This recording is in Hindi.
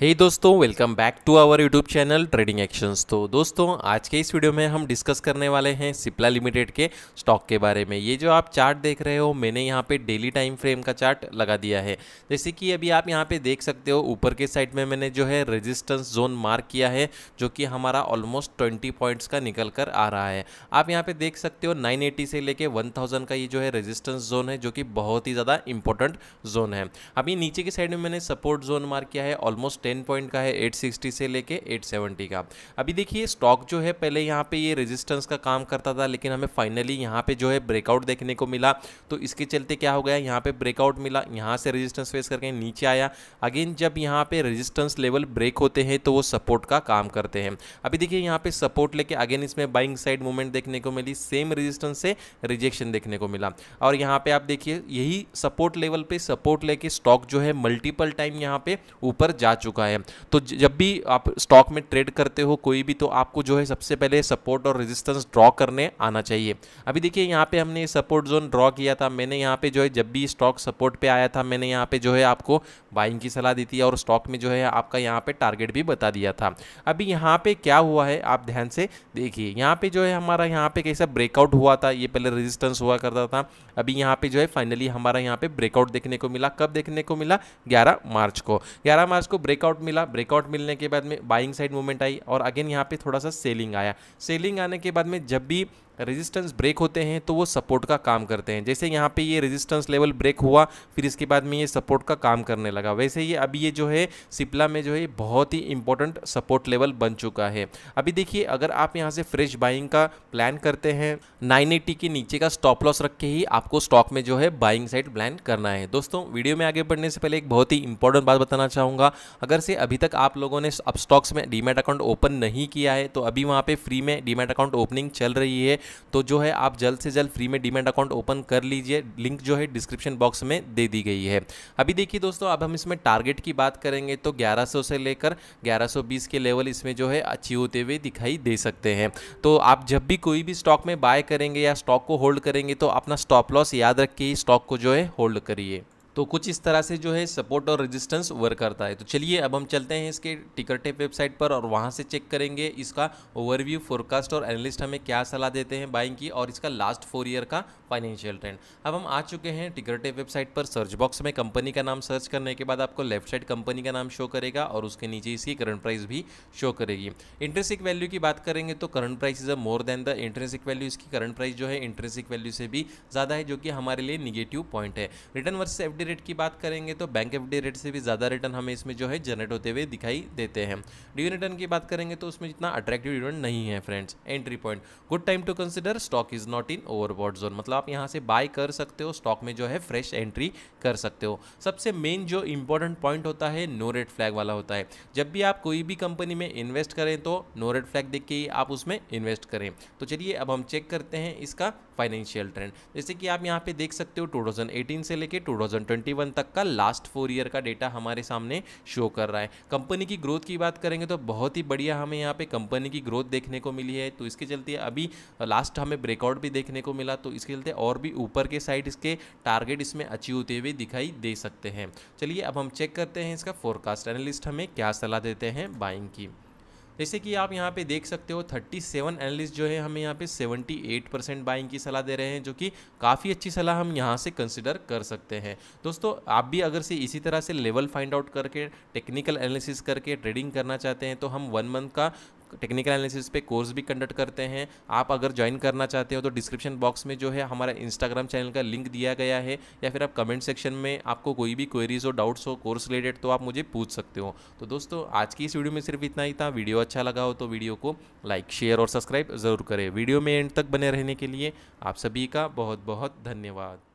हे hey दोस्तों welcome back to our YouTube channel trading actions तो दोस्तों आज के इस वीडियो में हम डिस्कस करने वाले हैं सिप्ला लिमिटेड के स्टॉक के बारे में ये जो आप चार्ट देख रहे हो मैंने यहाँ पे डेली टाइम फ्रेम का चार्ट लगा दिया है जैसे कि अभी आप यहाँ पे देख सकते हो ऊपर के साइड में मैंने जो है रजिस्टेंस जोन मार्क किया है जो कि हमारा ऑलमोस्ट ट्वेंटी पॉइंट्स का निकल कर आ रहा है आप यहाँ पर देख सकते हो नाइन से लेके वन का ये जो है रजिस्टेंस जोन है जो कि बहुत ही ज़्यादा इंपॉर्टेंट जोन है अभी नीचे की साइड में मैंने सपोर्ट जोन मार्क किया है ऑलमोस्ट टेन पॉइंट का है एट सिक्सटी से लेके एट सेवेंटी का अभी देखिए स्टॉक जो है पहले यहाँ पे ये रेजिस्टेंस का काम करता था लेकिन हमें फाइनली यहाँ पे जो है ब्रेकआउट देखने को मिला तो इसके चलते क्या हो गया यहाँ पे ब्रेकआउट मिला यहाँ से रेजिस्टेंस फेस करके नीचे आया अगेन जब यहाँ पे रेजिस्टेंस लेवल ब्रेक होते हैं तो वो सपोर्ट का काम करते हैं अभी देखिए यहाँ पे सपोर्ट लेके अगेन इसमें बाइंग साइड मूवमेंट देखने को मिली सेम रेजिस्टेंस से रिजेक्शन देखने को मिला और यहाँ पे आप देखिए यही सपोर्ट लेवल पे सपोर्ट लेके स्टॉक जो है मल्टीपल टाइम यहाँ पे ऊपर जा चुका चुका है तो जब भी आप स्टॉक में ट्रेड करते हो कोई भी तो आपको जो है सबसे पहले सपोर्ट और रेजिस्टेंस ड्रॉ करने आना चाहिए अभी देखिए यहाँ पे हमने सपोर्ट जोन ड्रॉ किया था मैंने यहाँ पे जो है जब भी स्टॉक सपोर्ट पे आया था मैंने यहाँ पे जो है आपको बाइंग की सलाह दी थी और स्टॉक में जो है आपका यहाँ पे टारगेट भी बता दिया था अभी यहाँ पे क्या हुआ है आप ध्यान से देखिए यहाँ पे जो है हमारा यहाँ पे कैसा ब्रेकआउट हुआ था ये पहले रेजिस्टेंस हुआ करता था अभी यहाँ पे जो है फाइनली हमारा यहाँ पे ब्रेकआउट देखने को मिला कब देखने को मिला ग्यारह मार्च को ग्यारह मार्च को ब्रेक ब्रेकआउट मिला ब्रेकआउट मिलने के बाद में बाइंग साइड मूवमेंट आई और अगेन यहाँ पे थोड़ा सा सेलिंग आया सेलिंग आने के बाद में जब भी रेजिस्टेंस ब्रेक होते हैं तो वो सपोर्ट का काम करते हैं जैसे यहाँ पे ये रेजिस्टेंस लेवल ब्रेक हुआ फिर इसके बाद में ये सपोर्ट का काम करने लगा वैसे ये अभी ये जो है सिपला में जो है बहुत ही इंपॉर्टेंट सपोर्ट लेवल बन चुका है अभी देखिए अगर आप यहाँ से फ्रेश बाइंग का प्लान करते हैं नाइन के नीचे का स्टॉप लॉस रख के ही आपको स्टॉक में जो है बाइंग साइड प्लान करना है दोस्तों वीडियो में आगे बढ़ने से पहले एक बहुत ही इंपॉर्टेंट बात बताना चाहूँगा अगर से अभी तक आप लोगों ने अब स्टॉक्स में डीमेट अकाउंट ओपन नहीं किया है तो अभी वहाँ पर फ्री में डीमेट अकाउंट ओपनिंग चल रही है तो जो है आप जल्द से जल्द फ्री में डीमेट अकाउंट ओपन कर लीजिए लिंक जो है डिस्क्रिप्शन बॉक्स में दे दी गई है अभी देखिए दोस्तों अब हम इसमें टारगेट की बात करेंगे तो 1100 से लेकर 1120 के लेवल इसमें जो है अच्छी होते हुए दिखाई दे सकते हैं तो आप जब भी कोई भी स्टॉक में बाय करेंगे या स्टॉक को होल्ड करेंगे तो अपना स्टॉप लॉस याद रख के ही स्टॉक को जो है होल्ड करिए तो कुछ इस तरह से जो है सपोर्ट और रेजिस्टेंस वर्क करता है तो चलिए अब हम चलते हैं इसके टिकर टेप वेबसाइट पर और वहाँ से चेक करेंगे इसका ओवरव्यू फोरकास्ट और एनालिस्ट हमें क्या सलाह देते हैं बाइंग की और इसका लास्ट फोर ईयर का फाइनेंशियल ट्रेंड अब हम आ चुके हैं टिकर टेप वेबसाइट पर सर्च बॉक्स में कंपनी का नाम सर्च करने के बाद आपको लेफ्ट साइड कंपनी का नाम शो करेगा और उसके नीचे इसकी करंट प्राइस भी शो करेगी इंटरेस्टिक वैल्यू की बात करेंगे तो current price is a more than the intrinsic value इसकी करंट प्राइस जो है इंटरेस्टिक वैल्यू से भी ज़्यादा है जो कि हमारे लिए निगेटिव पॉइंट है return versus F FD rate की बात करेंगे तो बैंक एफडी रेट से भी ज़्यादा रिटर्न हमें इसमें जो है जनरेट होते हुए दिखाई देते हैं ड्यू रिटर्न की बात करेंगे तो उसमें जितना अट्रैक्टिव रिटर्न नहीं है friends entry point good time to consider stock is not in overbought zone मतलब आप यहाँ से बाय कर सकते हो स्टॉक में जो है फ्रेश एंट्री कर सकते हो सबसे मेन जो इंपॉर्टेंट पॉइंट होता है नो रेड फ्लैग वाला होता है जब भी आप कोई भी कंपनी में इन्वेस्ट करें तो नो रेड फ्लैग देख के ही आप उसमें इन्वेस्ट करें तो चलिए अब हम चेक करते हैं इसका फाइनेंशियल ट्रेंड जैसे कि आप यहाँ पे देख सकते हो 2018 से लेके 2020 2021 तक का लास्ट फोर ईयर का डेटा हमारे सामने शो कर रहा है कंपनी की ग्रोथ की बात करेंगे तो बहुत ही बढ़िया हमें यहाँ पे कंपनी की ग्रोथ देखने को मिली है तो इसके चलते अभी लास्ट हमें ब्रेकआउट भी देखने को मिला तो इसके चलते और भी ऊपर के साइड इसके टारगेट इसमें अचीव होते हुए दिखाई दे सकते हैं चलिए अब हम चेक करते हैं इसका फोरकास्ट एनालिस्ट हमें क्या सलाह देते हैं बाइंग की जैसे कि आप यहाँ पे देख सकते हो 37 एनालिस्ट जो है हमें यहाँ पे 78 परसेंट बाइंग की सलाह दे रहे हैं जो कि काफ़ी अच्छी सलाह हम यहाँ से कंसिडर कर सकते हैं दोस्तों आप भी अगर से इसी तरह से लेवल फाइंड आउट करके टेक्निकल एनालिसिस करके ट्रेडिंग करना चाहते हैं तो हम वन मंथ का टेक्निकल एनालिसिस पे कोर्स भी कंडक्ट करते हैं आप अगर ज्वाइन करना चाहते हो तो डिस्क्रिप्शन बॉक्स में जो है हमारा इंस्टाग्राम चैनल का लिंक दिया गया है या फिर आप कमेंट सेक्शन में आपको कोई भी क्वेरीज हो डाउट्स हो कोर्स रिलेटेड तो आप मुझे पूछ सकते हो तो दोस्तों आज की इस वीडियो में सिर्फ इतना ही था वीडियो अच्छा लगा हो तो वीडियो को लाइक शेयर और सब्सक्राइब ज़रूर करें वीडियो में एंड तक बने रहने के लिए आप सभी का बहुत बहुत धन्यवाद